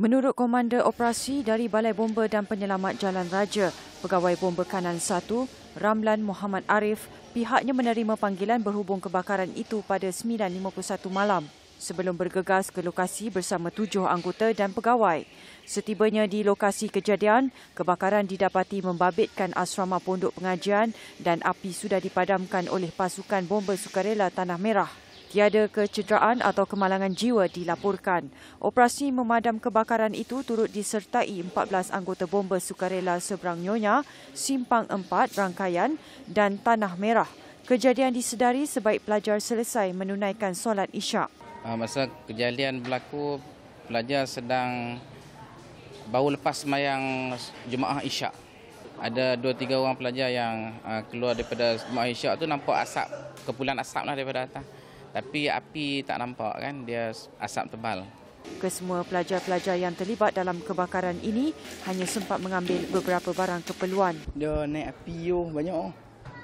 Menurut Komander Operasi dari Balai Bomba dan Penyelamat Jalan Raja, Pegawai Bomba Kanan 1, Ramlan Muhammad Arif, pihaknya menerima panggilan berhubung kebakaran itu pada 9.51 malam sebelum bergegas ke lokasi bersama tujuh anggota dan pegawai. Setibanya di lokasi kejadian, kebakaran didapati membabitkan asrama pondok pengajian dan api sudah dipadamkan oleh pasukan bomba sukarela Tanah Merah. Tiada kecederaan atau kemalangan jiwa dilaporkan. Operasi memadam kebakaran itu turut disertai 14 anggota bomba sukarela seberang Nyonya, Simpang 4, Rangkaian dan Tanah Merah. Kejadian disedari sebaik pelajar selesai menunaikan solat isyak. Ah, masa kejadian berlaku, pelajar sedang baru lepas mayang Jumaah Isyak. Ada dua tiga orang pelajar yang ah, keluar daripada Jumaah Isyak tu nampak asap, kepulan asap lah daripada atas. Tapi api tak nampak kan, dia asap tebal. Kesemua pelajar-pelajar yang terlibat dalam kebakaran ini hanya sempat mengambil beberapa barang keperluan. Dia naik api yo oh, banyak. Oh.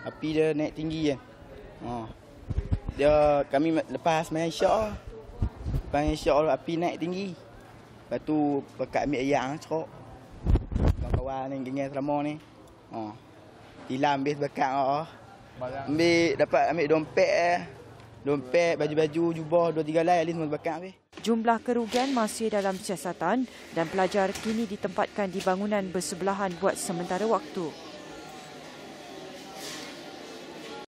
Api dia naik tinggi kan. Oh. Dia kami lepas main syak. Oh. Lepas syak oh, api naik tinggi. Lepas tu pekat ambil air ah cerok. Kawan-kawan ni geng selama ni. Oh. Hilang habis bekat oh. Ambil dapat ambil dompet eh dompet, baju-baju, jubah, dua tiga lain, at least terbakar. Jumlah kerugian masih dalam siasatan dan pelajar kini ditempatkan di bangunan bersebelahan buat sementara waktu.